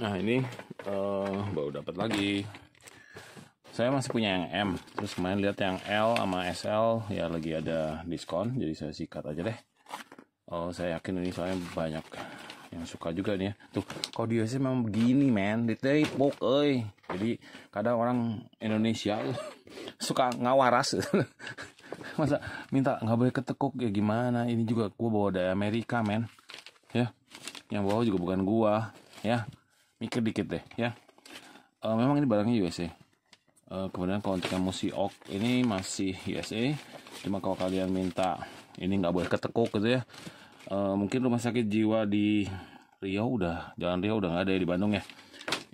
nah ini uh, baru dapat lagi saya masih punya yang M terus kemarin lihat yang L sama SL ya lagi ada diskon jadi saya sikat aja deh oh saya yakin ini soalnya banyak yang suka juga nih ya. tuh kalau dia sih memang begini men ditepok oi jadi kadang orang Indonesia suka ngawaras masa minta nggak boleh ketekuk ya gimana ini juga gue bawa dari Amerika men ya yang bawa juga bukan gua ya mikir dikit deh ya uh, memang ini barangnya USA uh, eh, kemudian kalau untuk yang musi ok ini masih USA cuma kalau kalian minta ini nggak boleh ketekuk gitu ya uh, mungkin rumah sakit jiwa di Riau udah jalan Riau udah nggak ada ya di Bandung ya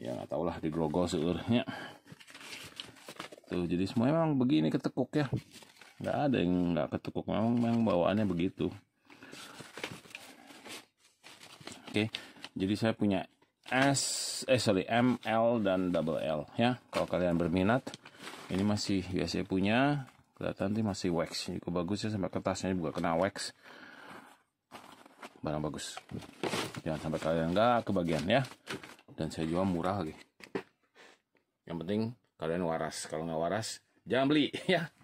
ya nggak tau lah di Grogol seurnya tuh jadi semua memang begini ketekuk ya nggak ada yang nggak ketekuk memang memang bawaannya begitu oke okay. jadi saya punya S eh sorry M L dan double L ya kalau kalian berminat ini masih USA punya kelihatan nanti masih wax cukup bagus ya sampai kertasnya juga kena wax barang bagus jangan sampai kalian nggak kebagian ya dan saya jual murah lagi yang penting kalian waras kalau nggak waras jangan beli ya